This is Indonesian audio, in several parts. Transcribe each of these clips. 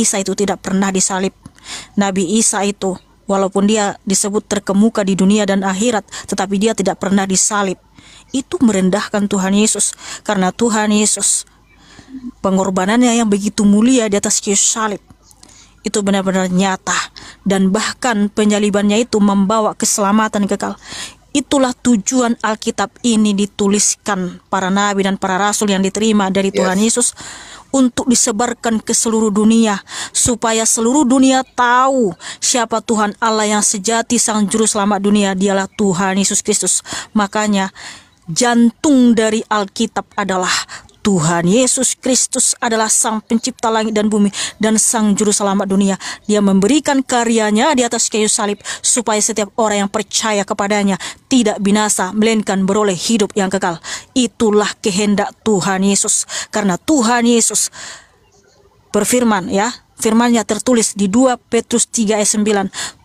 Isa itu tidak pernah disalib. Nabi Isa itu walaupun dia disebut terkemuka di dunia dan akhirat, tetapi dia tidak pernah disalib. Itu merendahkan Tuhan Yesus karena Tuhan Yesus pengorbanannya yang begitu mulia di atas kayu salib itu benar-benar nyata dan bahkan penyalibannya itu membawa keselamatan kekal. Itulah tujuan Alkitab ini dituliskan para nabi dan para rasul yang diterima dari Tuhan yes. Yesus untuk disebarkan ke seluruh dunia supaya seluruh dunia tahu siapa Tuhan Allah yang sejati sang juru selamat dunia dialah Tuhan Yesus Kristus. Makanya jantung dari Alkitab adalah Tuhan Yesus Kristus adalah Sang Pencipta langit dan bumi dan Sang Juru Selamat dunia. Dia memberikan karyanya di atas kayu salib supaya setiap orang yang percaya kepadanya tidak binasa, melainkan beroleh hidup yang kekal. Itulah kehendak Tuhan Yesus, karena Tuhan Yesus berfirman, ya, Firmannya tertulis di 2 Petrus 3 ayat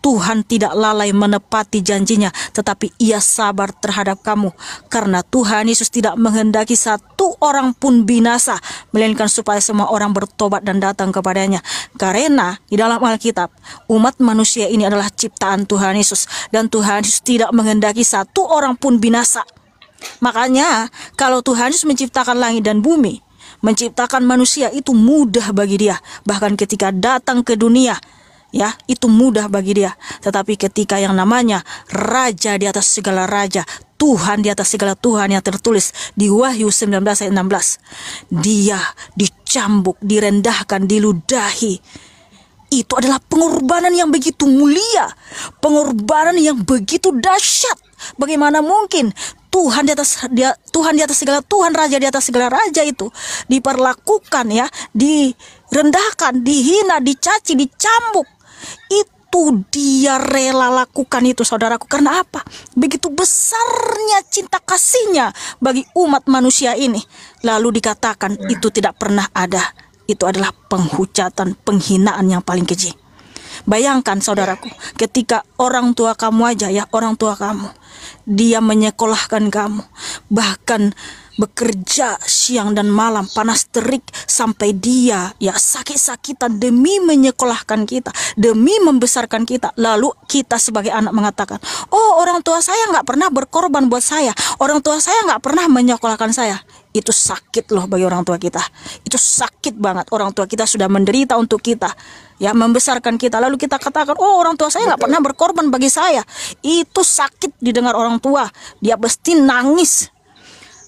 9. Tuhan tidak lalai menepati janjinya, tetapi ia sabar terhadap kamu. Karena Tuhan Yesus tidak menghendaki satu orang pun binasa, melainkan supaya semua orang bertobat dan datang kepadanya. Karena di dalam Alkitab, umat manusia ini adalah ciptaan Tuhan Yesus. Dan Tuhan Yesus tidak menghendaki satu orang pun binasa. Makanya kalau Tuhan Yesus menciptakan langit dan bumi, Menciptakan manusia itu mudah bagi dia, bahkan ketika datang ke dunia, ya itu mudah bagi dia tetapi ketika yang namanya raja di atas segala raja Tuhan di atas segala Tuhan yang tertulis di Wahyu 19 ayat 16 dia dicambuk direndahkan diludahi itu adalah pengorbanan yang begitu mulia pengorbanan yang begitu dahsyat bagaimana mungkin Tuhan di atas dia Tuhan di atas segala Tuhan raja di atas segala raja itu diperlakukan ya, direndahkan, dihina, dicaci, dicambuk. Itu dia rela lakukan itu saudaraku karena apa? Begitu besarnya cinta kasihnya bagi umat manusia ini. Lalu dikatakan ya. itu tidak pernah ada. Itu adalah penghujatan, penghinaan yang paling kecil. Bayangkan saudaraku, ketika orang tua kamu aja ya, orang tua kamu, dia menyekolahkan kamu, bahkan bekerja siang dan malam panas terik sampai dia ya sakit-sakitan demi menyekolahkan kita demi membesarkan kita lalu kita sebagai anak mengatakan oh orang tua saya nggak pernah berkorban buat saya orang tua saya nggak pernah menyekolahkan saya itu sakit loh bagi orang tua kita. Itu sakit banget. Orang tua kita sudah menderita untuk kita. Ya, membesarkan kita. Lalu kita katakan, oh orang tua saya nggak pernah berkorban bagi saya. Itu sakit didengar orang tua. Dia pasti nangis.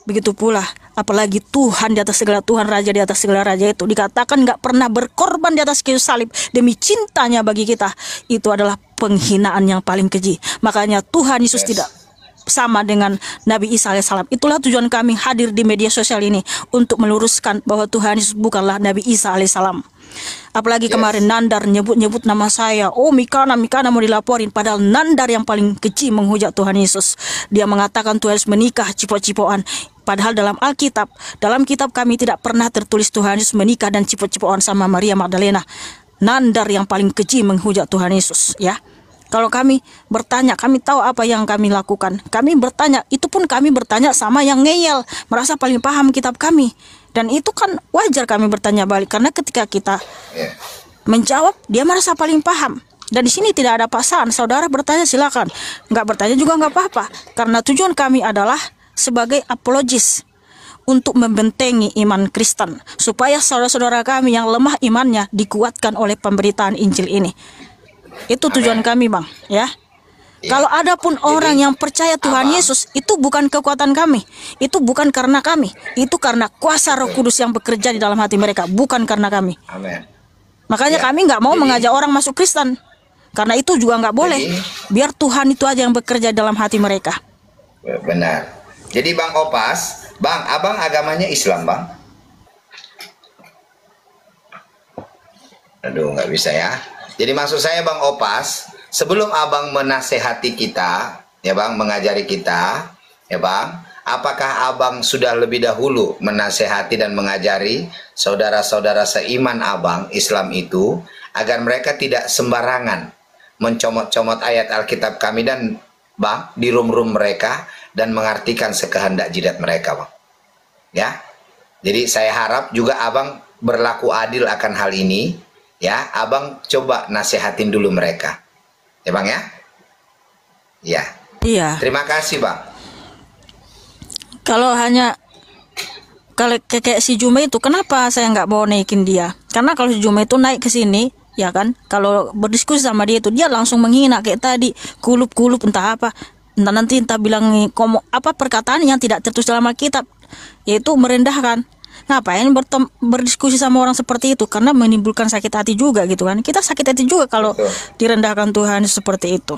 Begitu pula, apalagi Tuhan di atas segala Tuhan, Raja di atas segala Raja itu dikatakan nggak pernah berkorban di atas kayu salib demi cintanya bagi kita. Itu adalah penghinaan yang paling keji. Makanya Tuhan Yesus yes. tidak sama dengan Nabi Isa alaihissalam. Itulah tujuan kami hadir di media sosial ini untuk meluruskan bahwa Tuhan Yesus bukanlah Nabi Isa alaihissalam. Apalagi yes. kemarin Nandar nyebut-nyebut nama saya. Oh Mikana, Mikana mau dilaporin. Padahal Nandar yang paling kecil menghujat Tuhan Yesus. Dia mengatakan Tuhan Yesus menikah cipo-cipoan. Padahal dalam Alkitab, dalam kitab kami tidak pernah tertulis Tuhan Yesus menikah dan cipo-cipoan sama Maria Magdalena. Nandar yang paling kecil menghujat Tuhan Yesus, ya. Kalau kami bertanya, kami tahu apa yang kami lakukan. Kami bertanya, itu pun kami bertanya sama yang ngeyel, merasa paling paham kitab kami. Dan itu kan wajar kami bertanya balik karena ketika kita ya. menjawab, dia merasa paling paham. Dan di sini tidak ada pasangan, saudara bertanya silakan. Nggak bertanya juga nggak apa-apa, karena tujuan kami adalah sebagai apologis untuk membentengi iman Kristen supaya saudara-saudara kami yang lemah imannya dikuatkan oleh pemberitaan Injil ini. Itu tujuan kami, Bang, ya. Yeah. Kalau ada pun orang Jadi, yang percaya Tuhan apa? Yesus, itu bukan kekuatan kami, itu bukan karena kami, itu karena kuasa Roh Kudus yang bekerja di dalam hati mereka, bukan karena kami. Amen. Makanya yeah. kami nggak mau Jadi, mengajak orang masuk Kristen, karena itu juga nggak boleh. Jadi, Biar Tuhan itu aja yang bekerja dalam hati mereka. Benar. Jadi Bang Opas, Bang, abang agamanya Islam, Bang. Aduh, nggak bisa ya. Jadi maksud saya Bang Opas, sebelum Abang menasehati kita, ya Bang, mengajari kita, ya Bang, apakah Abang sudah lebih dahulu menasehati dan mengajari saudara-saudara seiman Abang Islam itu agar mereka tidak sembarangan mencomot-comot ayat Alkitab kami dan Bang di rum-rum mereka dan mengartikan sekehendak jidat mereka, Bang. Ya. Jadi saya harap juga Abang berlaku adil akan hal ini ya abang coba nasehatin dulu mereka ya bang ya ya iya terima kasih bang kalau hanya kalau kayak si Juma itu kenapa saya nggak bawa naikin dia karena kalau si Juma itu naik ke sini ya kan kalau berdiskusi sama dia itu dia langsung menghina kayak tadi kulup-kulup entah apa entah nanti entah bilang apa perkataan yang tidak tertulis dalam Alkitab yaitu merendahkan ngapain bertem berdiskusi sama orang seperti itu karena menimbulkan sakit hati juga gitu kan kita sakit hati juga kalau direndahkan Tuhan seperti itu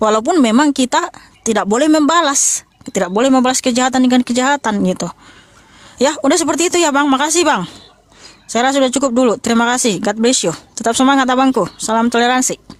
walaupun memang kita tidak boleh membalas tidak boleh membalas kejahatan dengan kejahatan gitu ya udah seperti itu ya bang makasih bang saya rasa sudah cukup dulu terima kasih God bless you tetap semangat abangku salam toleransi